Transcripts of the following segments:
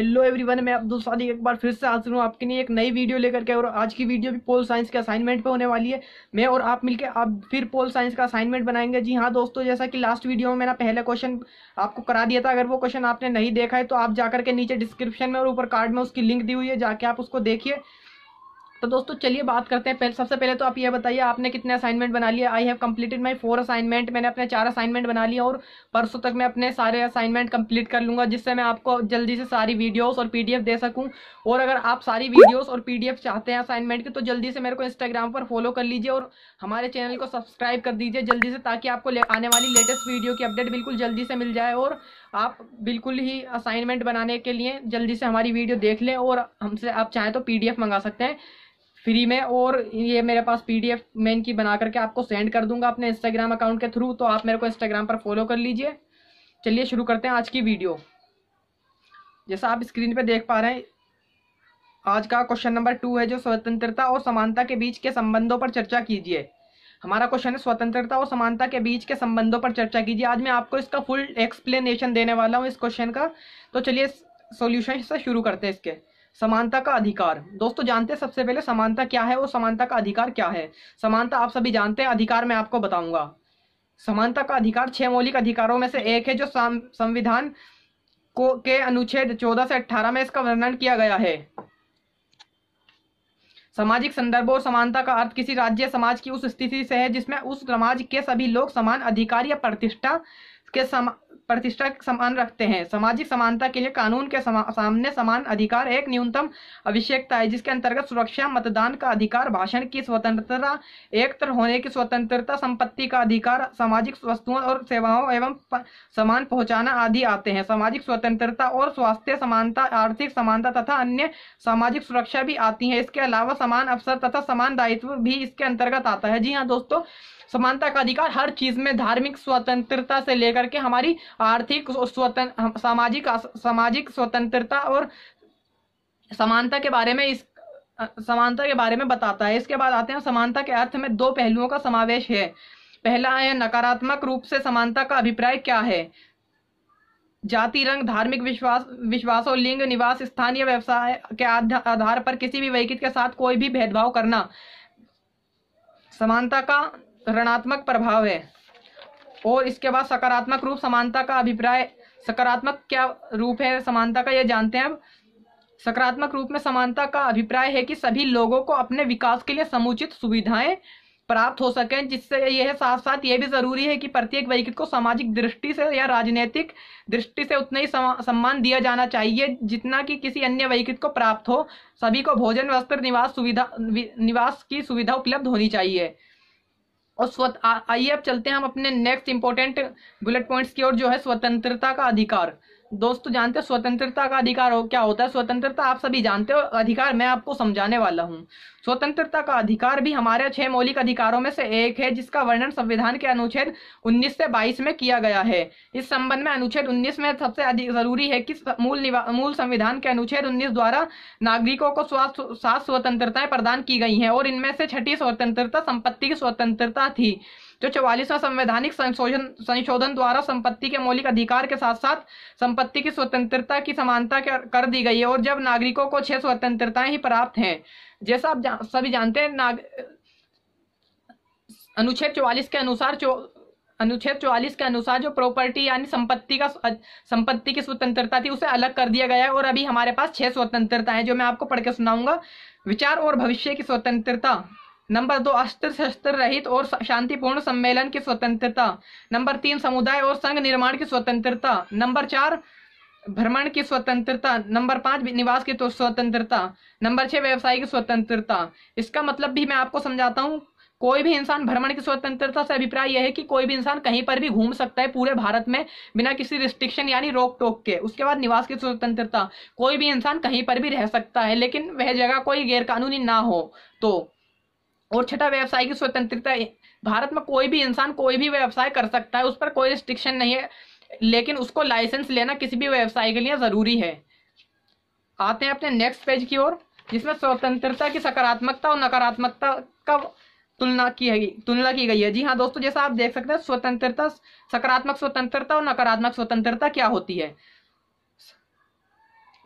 hello everyone मैं अब्दुल सादिक एक बार फिर से हाजिर हूँ आपके लिए एक नई वीडियो लेकर के और आज की वीडियो भी पोल साइंस के असाइनमेंट पे होने वाली है मैं और आप मिलके अब फिर पोल साइंस का असाइनमेंट बनाएंगे जी हाँ दोस्तों जैसा कि लास्ट वीडियो में मैंने पहला क्वेश्चन आपको करा दिया था अगर वो क्वेश्चन आपने नहीं देखा है तो आप जाकर के नीचे डिस्क्रिप्शन में और ऊपर कार्ड में उसकी लिंक दी हुई है जाके आप उसको देखिए तो दोस्तों चलिए बात करते हैं पहले सबसे पहले तो आप ये बताइए आपने कितने असाइनमेंट बना लिए I have completed my four assignment मैंने अपने चार असाइनमेंट बना लिए और परसों तक मैं अपने सारे असाइनमेंट कंप्लीट कर लूँगा जिससे मैं आपको जल्दी से सारी वीडियोस और पीडीएफ दे सकूँ और अगर आप सारी वीडियोस और पी चाहते हैं असाइनमेंट की तो जल्दी से मेरे को इंस्टाग्राम पर फॉलो कर लीजिए और हमारे चैनल को सब्सक्राइब कर दीजिए जल्दी से ताकि आपको आने वाली लेटेस्ट वीडियो की अपडेट बिल्कुल जल्दी से मिल जाए और आप बिल्कुल ही असाइनमेंट बनाने के लिए जल्दी से हमारी वीडियो देख लें और हमसे आप चाहें तो पी मंगा सकते हैं फ्री में और ये मेरे पास पीडीएफ मैं इनकी बना करके आपको सेंड कर दूंगा अपने इंस्टाग्राम अकाउंट के थ्रू तो आप मेरे को इंस्टाग्राम पर फॉलो कर लीजिए चलिए शुरू करते हैं आज की वीडियो जैसा आप स्क्रीन पे देख पा रहे हैं आज का क्वेश्चन नंबर टू है जो स्वतंत्रता और समानता के बीच के संबंधों पर चर्चा कीजिए हमारा क्वेश्चन है स्वतंत्रता और समानता के बीच के संबंधों पर चर्चा कीजिए आज मैं आपको इसका फुल एक्सप्लेनेशन देने वाला हूँ इस क्वेश्चन का तो चलिए सोल्यूशन से शुरू करते हैं इसके समानता का अधिकार दोस्तों जानते हैं सबसे पहले समानता क्या है और समानता का अधिकार क्या है समानता आप सभी जानते हैं अधिकार मैं आपको बताऊंगा समानता का अधिकार छह मौलिक अधिकारों में से एक है जो संविधान को के अनुच्छेद चौदह से अठारह में इसका वर्णन किया गया है सामाजिक संदर्भ और समानता का अर्थ किसी राज्य समाज की उस स्थिति से है जिसमें उस समाज के सभी लोग समान अधिकार या प्रतिष्ठा के प्रतिष्ठा समान रखते हैं सामाजिक समानता के लिए कानून के समा, सामने समान अधिकार एक न्यूनतम आवश्यकता है जिसके अंतर्गत सुरक्षा मतदान का अधिकार भाषण की स्वतंत्रता एकत्र होने की स्वतंत्रता संपत्ति का अधिकार सामाजिक वस्तुओं और सेवाओं एवं समान पहुंचाना आदि आते हैं सामाजिक स्वतंत्रता और स्वास्थ्य समानता आर्थिक समानता तथा अन्य सामाजिक सुरक्षा भी आती है इसके अलावा समान अवसर तथा समान दायित्व भी इसके अंतर्गत आता है जी हाँ दोस्तों समानता का अधिकार हर चीज में धार्मिक स्वतंत्रता से लेकर के हमारी आर्थिक स्वतंत्र सामाजिक सामाजिक स्वतंत्रता और समानता के बारे में इस समानता के बारे में बताता है इसके बाद आते हैं समानता के अर्थ में दो पहलुओं का समावेश है पहला है नकारात्मक रूप से समानता का अभिप्राय क्या है जाति रंग धार्मिक विश्वास विश्वासों लिंग निवास स्थानीय व्यवसाय के आधार पर किसी भी व्यक्ति के साथ कोई भी भेदभाव करना समानता का ऋणात्मक प्रभाव है और इसके बाद सकारात्मक रूप समानता का अभिप्राय सकारात्मक क्या रूप है समानता का ये जानते हैं अब सकारात्मक रूप में समानता का अभिप्राय है कि सभी लोगों को अपने विकास के लिए समुचित सुविधाएं प्राप्त हो सकें जिससे यह साथ साथ ये भी जरूरी है कि प्रत्येक व्यक्ति को सामाजिक दृष्टि से या राजनीतिक दृष्टि से उतना ही सम्मान दिया जाना चाहिए जितना कि किसी अन्य व्यक्ति को प्राप्त हो सभी को भोजन वस्त्र निवास सुविधा निवास की सुविधा उपलब्ध होनी चाहिए और स्वत आइए अब चलते हैं हम अपने नेक्स्ट इंपॉर्टेंट बुलेट पॉइंट्स की ओर जो है स्वतंत्रता का अधिकार दोस्तों जानते हो स्वतंत्रता का अधिकार हो क्या होता है स्वतंत्रता आप सभी जानते हो अधिकार मैं आपको समझाने वाला हूँ स्वतंत्रता का अधिकार भी हमारे छह मौलिक अधिकारों में से एक है जिसका वर्णन संविधान के अनुच्छेद 19 से 22 में किया गया है इस संबंध में अनुच्छेद 19 में सबसे अधिक जरूरी है कि मूल मूल संविधान के अनुच्छेद 19 द्वारा नागरिकों को सात स्वतंत्रताएं प्रदान की गई हैं और इनमें से छठी स्वतंत्रता संपत्ति की स्वतंत्रता थी जो चौवालीसवां संवैधानिक संशोधन संशोधन द्वारा संपत्ति के मौलिक अधिकार के साथ साथ संपत्ति की स्वतंत्रता की समानता कर दी गई है और जब नागरिकों को छह स्वतंत्रताएं ही प्राप्त हैं जैसा आप जा, सभी जानते हैं नाग अनुच्छेद चौवालीस के अनुसार चौ अनुच्छेद चौवालीस के अनुसार जो प्रॉपर्टी यानी संपत्ति का संपत्ति की स्वतंत्रता थी उसे अलग कर दिया गया है और अभी हमारे पास छह स्वतंत्रता है जो मैं आपको पढ़ के सुनाऊंगा विचार और भविष्य की स्वतंत्रता नंबर दो अस्त्र शस्त्र रहित और शांतिपूर्ण सम्मेलन की स्वतंत्रता नंबर तीन समुदाय और संघ निर्माण की स्वतंत्रता नंबर चार भ्रमण की स्वतंत्रता नंबर पाँच निवास की तो स्वतंत्रता नंबर छः व्यवसाय की स्वतंत्रता इसका मतलब भी मैं आपको समझाता हूँ कोई भी इंसान भ्रमण की स्वतंत्रता से अभिप्राय यह है कि कोई भी इंसान कहीं पर भी घूम सकता है पूरे भारत में बिना किसी रिस्ट्रिक्शन यानी रोक टोक के उसके बाद निवास की स्वतंत्रता कोई भी इंसान कहीं पर भी रह सकता है लेकिन वह जगह कोई गैरकानूनी ना हो तो और छठा व्यवसाय की स्वतंत्रता भारत में कोई भी इंसान कोई भी व्यवसाय कर सकता है उस पर कोई रिस्ट्रिक्शन नहीं है लेकिन उसको लाइसेंस लेना किसी भी व्यवसाय के लिए ज़रूरी है आते हैं अपने नेक्स्ट पेज की ओर जिसमें स्वतंत्रता की सकारात्मकता और नकारात्मकता का तुलना की है तुलना की गई है जी हाँ दोस्तों जैसा आप देख सकते हैं स्वतंत्रता सकारात्मक स्वतंत्रता और नकारात्मक स्वतंत्रता क्या होती है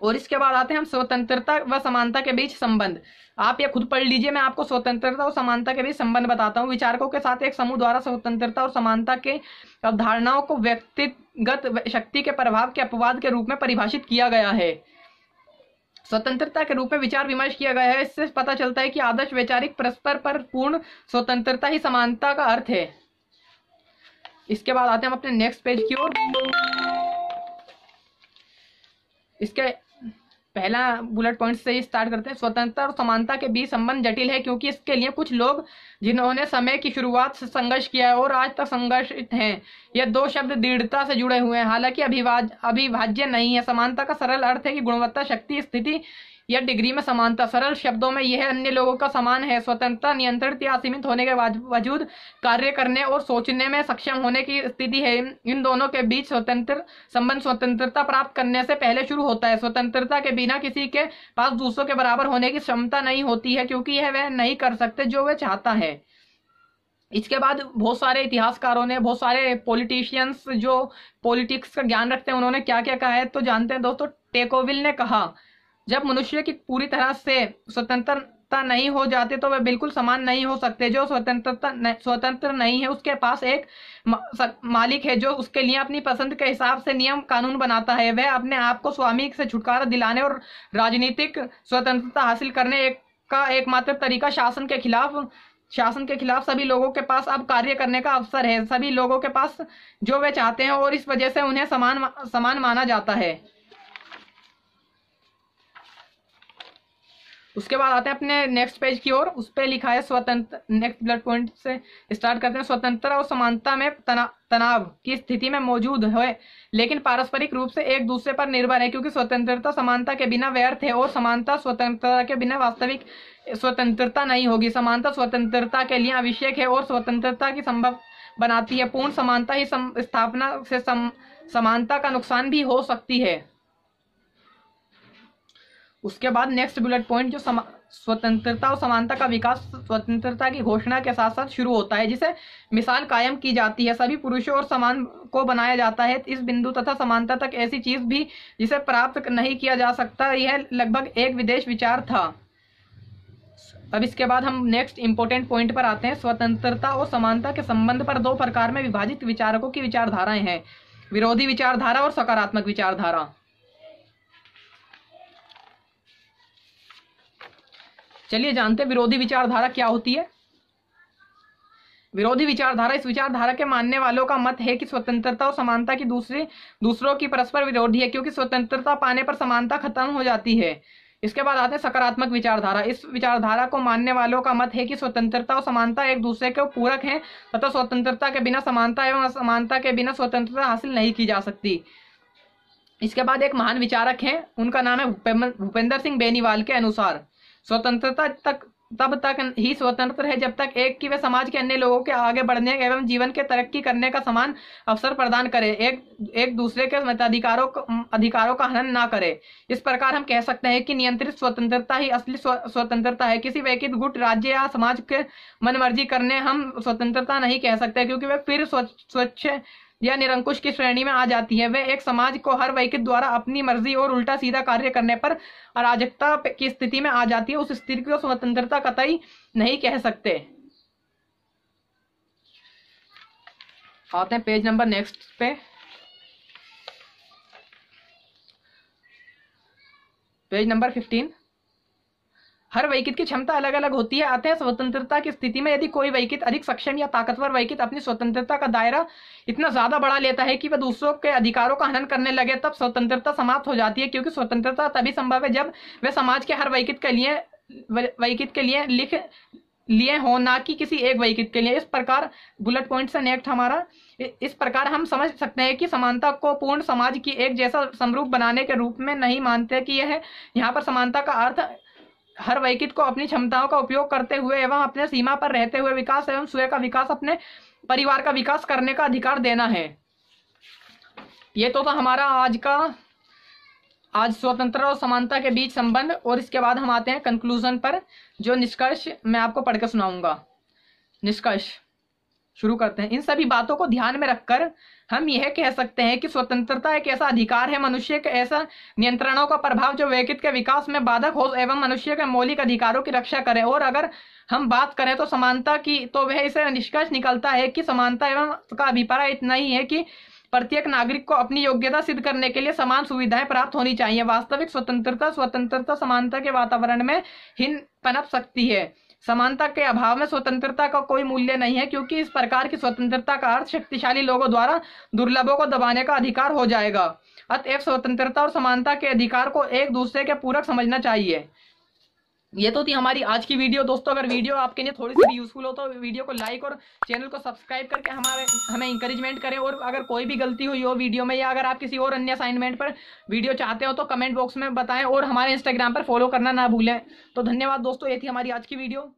और इसके बाद आते हैं हम स्वतंत्रता व समानता के बीच संबंध आप ये खुद पढ़ लीजिए मैं आपको स्वतंत्रता और समानता के बीच संबंध बताता हूँ विचारकों के साथ एक समूह द्वारा स्वतंत्रता और समानता के अवधारणाओं को व्यक्तिगत शक्ति के प्रभाव के अपवाद के रूप में परिभाषित किया गया है स्वतंत्रता के रूप में विचार विमर्श किया गया है इससे पता चलता है कि आदर्श वैचारिक परस्पर पर पूर्ण स्वतंत्रता ही समानता का अर्थ है इसके बाद आते हैं हम अपने नेक्स्ट पेज की ओर इसके पहला बुलेट पॉइंट से ही स्टार्ट करते हैं स्वतंत्रता और समानता के बीच संबंध जटिल है क्योंकि इसके लिए कुछ लोग जिन्होंने समय की शुरुआत से संघर्ष किया है और आज तक संघर्षित हैं यह दो शब्द दृढ़ता से जुड़े हुए हैं हालांकि अभिवाज अभिभाज्य नहीं है समानता का सरल अर्थ है कि गुणवत्ता शक्ति स्थिति या डिग्री में समानता सरल शब्दों में यह अन्य लोगों का समान है स्वतंत्रता नियंत्रण या सीमित होने के बावजूद कार्य करने और सोचने में सक्षम होने की स्थिति है इन दोनों के बीच स्वतंत्र संबंध स्वतंत्रता प्राप्त करने से पहले शुरू होता है स्वतंत्रता के बिना किसी के पास दूसरों के बराबर होने की क्षमता नहीं होती है क्योंकि यह वह नहीं कर सकते जो वह चाहता है इसके बाद बहुत सारे इतिहासकारों ने बहुत सारे पॉलिटिशियंस जो पॉलिटिक्स का ज्ञान रखते हैं उन्होंने क्या क्या कहा है तो जानते हैं दोस्तों टेकोविल ने कहा जब मनुष्य की पूरी तरह से स्वतंत्रता नहीं हो जाते तो वे बिल्कुल समान नहीं हो सकते जो स्वतंत्रता स्वतंत्र नहीं है उसके पास एक मालिक है जो उसके लिए अपनी पसंद के हिसाब से नियम कानून बनाता है वह अपने आप को स्वामी से छुटकारा दिलाने और राजनीतिक स्वतंत्रता हासिल करने एक का एकमात्र तरीका शासन के खिलाफ शासन के खिलाफ सभी लोगों के पास अब कार्य करने का अवसर है सभी लोगों के पास जो वे चाहते हैं और इस वजह से उन्हें समान समान माना जाता है उसके बाद आते हैं अपने नेक्स्ट पेज की ओर उस पर लिखा है स्वतंत्र नेक्स्ट ब्लड पॉइंट से स्टार्ट करते हैं स्वतंत्रता और समानता में तना तनाव की स्थिति में मौजूद है लेकिन पारस्परिक रूप से एक दूसरे पर निर्भर है क्योंकि स्वतंत्रता समानता के बिना व्यर्थ है और समानता स्वतंत्रता के बिना वास्तविक स्वतंत्रता नहीं होगी समानता स्वतंत्रता के लिए आवश्यक है और स्वतंत्रता की संभव बनाती है पूर्ण समानता ही सम, स्थापना से सम, समानता का नुकसान भी हो सकती है उसके बाद नेक्स्ट बुलेट पॉइंट जो समा स्वतंत्रता और समानता का विकास स्वतंत्रता की घोषणा के साथ साथ शुरू होता है जिसे मिसाल कायम की जाती है सभी पुरुषों और समान को बनाया जाता है इस बिंदु तथा समानता तक ऐसी चीज भी जिसे प्राप्त नहीं किया जा सकता यह लगभग एक विदेश विचार था अब इसके बाद हम नेक्स्ट इंपॉर्टेंट पॉइंट पर आते हैं स्वतंत्रता और समानता के संबंध पर दो प्रकार में विभाजित विचारकों की विचारधाराएं हैं विरोधी विचारधारा और सकारात्मक विचारधारा चलिए जानते हैं विरोधी विचारधारा क्या होती है विरोधी विचारधारा इस विचारधारा के मानने वालों का मत है कि स्वतंत्रता और समानता की दूसरे दूसरों की परस्पर विरोधी है क्योंकि स्वतंत्रता पाने पर समानता खत्म हो जाती है इसके बाद आते हैं सकारात्मक विचारधारा इस विचारधारा को मानने वालों का मत है कि स्वतंत्रता और समानता एक दूसरे के पूरक हैं तथा स्वतंत्रता के बिना समानता एवं असमानता के बिना स्वतंत्रता हासिल नहीं की जा सकती इसके बाद एक महान विचारक हैं उनका नाम है भूपेंद्र सिंह बेनीवाल के अनुसार स्वतंत्रता तक तब तक ही स्वतंत्र है जब तक एक की वह समाज के अन्य लोगों के आगे बढ़ने एवं जीवन के तरक्की करने का समान अवसर प्रदान करे एक एक दूसरे के अधिकारों अधिकारों का हनन ना करे इस प्रकार हम कह सकते हैं कि नियंत्रित स्वतंत्रता ही असली स्व, स्वतंत्रता है किसी व्यक्ति गुट राज्य या समाज के मनमर्जी करने हम स्वतंत्रता नहीं कह सकते क्योंकि वह फिर स्वच्छ या निरंकुश की श्रेणी में आ जाती है वह एक समाज को हर वैकित द्वारा अपनी मर्जी और उल्टा सीधा कार्य करने पर अराजकता की स्थिति में आ जाती है उस स्थिति को स्वतंत्रता कतई नहीं कह सकते आते हैं पेज नंबर नेक्स्ट पे पेज नंबर फिफ्टीन हर वैकित की क्षमता अलग अलग होती है अतः स्वतंत्रता की स्थिति में यदि कोई वैकित अधिक सक्षम या ताकतवर वैकित अपनी स्वतंत्रता का दायरा इतना ज्यादा बढ़ा लेता है कि वह दूसरों के अधिकारों का हनन करने लगे तब स्वतंत्रता समाप्त हो जाती है क्योंकि स्वतंत्रता तभी संभव है जब वह समाज के हर वैकित के लिए वैकित के लिए लिख लिए हो ना कि किसी एक वैकित के लिए इस प्रकार बुलेट पॉइंट से नेक्स्ट हमारा इस प्रकार हम समझ सकते हैं कि समानता को पूर्ण समाज की एक जैसा समरूप बनाने के रूप में नहीं मानते कि यह यहाँ पर समानता का अर्थ हर वैकित को अपनी क्षमताओं का उपयोग करते हुए एवं अपने सीमा पर रहते हुए विकास एवं स्वयं का विकास अपने परिवार का विकास करने का अधिकार देना है ये तो था हमारा आज का आज स्वतंत्रता और समानता के बीच संबंध और इसके बाद हम आते हैं कंक्लूजन पर जो निष्कर्ष मैं आपको पढ़कर सुनाऊंगा निष्कर्ष शुरू करते हैं इन सभी बातों को ध्यान में रखकर हम यह कह सकते हैं कि स्वतंत्रता एक ऐसा अधिकार है मनुष्य के ऐसा नियंत्रणों का प्रभाव जो व्यक्ति के विकास में बाधक हो एवं मनुष्य के मौलिक अधिकारों की रक्षा करे और अगर हम बात करें तो समानता की तो वह इसे निष्कर्ष निकलता है कि समानता एवं का अभिप्राय इतना ही है कि प्रत्येक नागरिक को अपनी योग्यता सिद्ध करने के लिए समान सुविधाएं प्राप्त होनी चाहिए वास्तविक स्वतंत्रता स्वतंत्रता समानता के वातावरण में हिन पनप सकती है समानता के अभाव में स्वतंत्रता का कोई मूल्य नहीं है क्योंकि इस प्रकार की स्वतंत्रता का अर्थ शक्तिशाली लोगों द्वारा दुर्लभों को दबाने का अधिकार हो जाएगा अतएव स्वतंत्रता और समानता के अधिकार को एक दूसरे के पूरक समझना चाहिए ये तो थी हमारी आज की वीडियो दोस्तों अगर वीडियो आपके लिए थोड़ी सी यूजफुल हो तो वीडियो को लाइक और चैनल को सब्सक्राइब करके हमारे हमें इंकरेजमेंट करें और अगर कोई भी गलती हुई हो वीडियो में या अगर आप किसी और अन्य असाइनमेंट पर वीडियो चाहते हो तो कमेंट बॉक्स में बताएं और हमारे इंस्टाग्राम पर फॉलो करना ना भूलें तो धन्यवाद दोस्तों ये थी हमारी आज की वीडियो